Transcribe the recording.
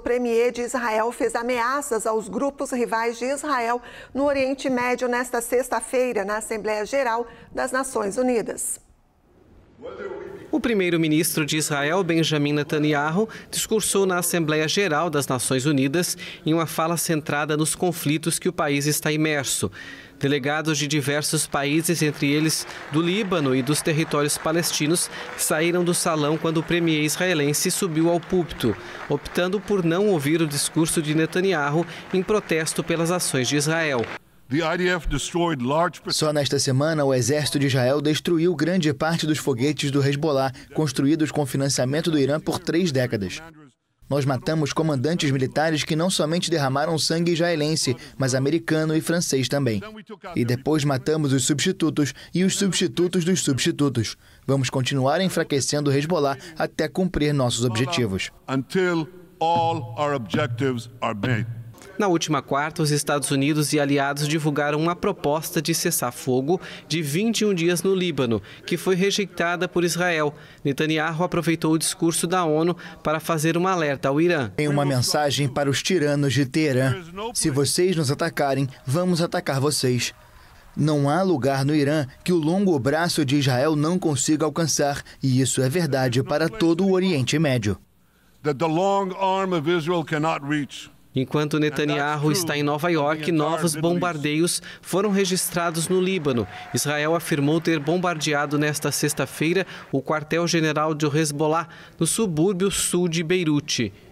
O premier de Israel fez ameaças aos grupos rivais de Israel no Oriente Médio nesta sexta-feira na Assembleia Geral das Nações Unidas. O primeiro-ministro de Israel, Benjamin Netanyahu, discursou na Assembleia Geral das Nações Unidas em uma fala centrada nos conflitos que o país está imerso. Delegados de diversos países, entre eles do Líbano e dos territórios palestinos, saíram do salão quando o premier israelense subiu ao púlpito, optando por não ouvir o discurso de Netanyahu em protesto pelas ações de Israel. Só nesta semana, o exército de Israel destruiu grande parte dos foguetes do Hezbollah, construídos com financiamento do Irã por três décadas. Nós matamos comandantes militares que não somente derramaram sangue israelense, mas americano e francês também. E depois matamos os substitutos e os substitutos dos substitutos. Vamos continuar enfraquecendo o Hezbollah até cumprir nossos objetivos. Until all our objectives are made. Na última quarta, os Estados Unidos e aliados divulgaram uma proposta de cessar-fogo de 21 dias no Líbano, que foi rejeitada por Israel. Netanyahu aproveitou o discurso da ONU para fazer um alerta ao Irã. Tem uma mensagem para os tiranos de Teherã. Se vocês nos atacarem, vamos atacar vocês. Não há lugar no Irã que o longo braço de Israel não consiga alcançar, e isso é verdade para todo o Oriente Médio. That the long arm of Israel cannot reach. Enquanto Netanyahu está em Nova York, novos bombardeios foram registrados no Líbano. Israel afirmou ter bombardeado nesta sexta-feira o quartel-general de Hezbollah, no subúrbio sul de Beirute.